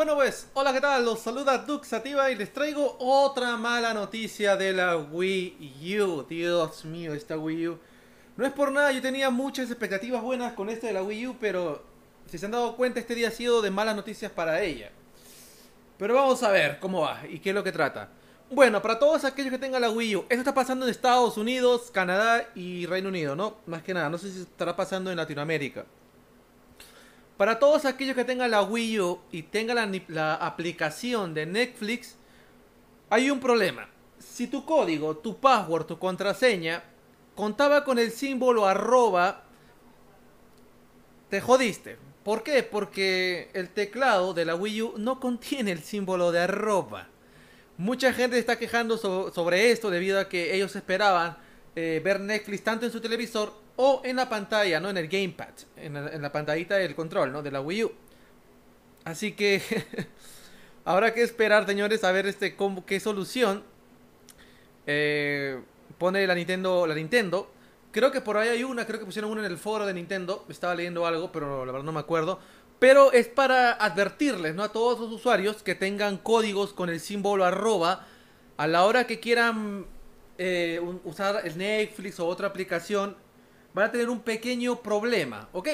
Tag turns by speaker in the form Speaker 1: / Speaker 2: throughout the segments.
Speaker 1: Bueno pues, hola qué tal, los saluda Duxativa y les traigo otra mala noticia de la Wii U. Dios mío, esta Wii U. No es por nada, yo tenía muchas expectativas buenas con esta de la Wii U, pero si se han dado cuenta, este día ha sido de malas noticias para ella. Pero vamos a ver cómo va y qué es lo que trata. Bueno, para todos aquellos que tengan la Wii U, esto está pasando en Estados Unidos, Canadá y Reino Unido, ¿no? Más que nada, no sé si estará pasando en Latinoamérica. Para todos aquellos que tengan la Wii U y tengan la, aplicación de Netflix, hay un problema. Si tu código, tu password, tu contraseña contaba con el símbolo arroba, te jodiste. ¿Por qué? Porque el teclado de la Wii U no contiene el símbolo de arroba. Mucha gente está quejando sobre esto debido a que ellos esperaban eh, ver Netflix tanto en su televisor o en la pantalla, ¿no? En el gamepad, en la, pantallita del control, ¿no? De la Wii U. Así que habrá que esperar, señores, a ver este qué solución eh, pone la Nintendo, la Nintendo. Creo que por ahí hay una, creo que pusieron una en el foro de Nintendo. Estaba leyendo algo, pero la verdad no me acuerdo. Pero es para advertirles, ¿no? A todos los usuarios que tengan códigos con el símbolo arroba a la hora que quieran eh, usar el Netflix o otra aplicación van a tener un pequeño problema, ¿ok?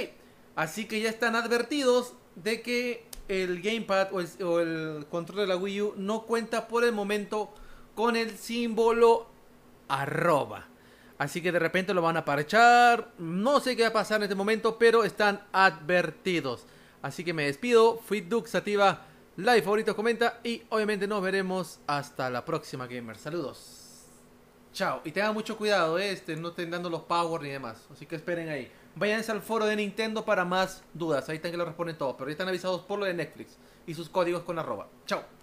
Speaker 1: Así que ya están advertidos de que el gamepad o el, control de la Wii U no cuenta por el momento con el símbolo arroba. Así que de repente lo van a parchar. No sé qué va a pasar en este momento, pero están advertidos. Así que me despido. Fui sativa. Like, favorito comenta. Y obviamente nos veremos hasta la próxima, gamer. Saludos. Chao. Y tengan mucho cuidado, eh, este, no estén dando los power ni demás. Así que esperen ahí. Váyanse al foro de Nintendo para más dudas. Ahí están que lo responden todos. Pero ya están avisados por lo de Netflix y sus códigos con arroba. Chao.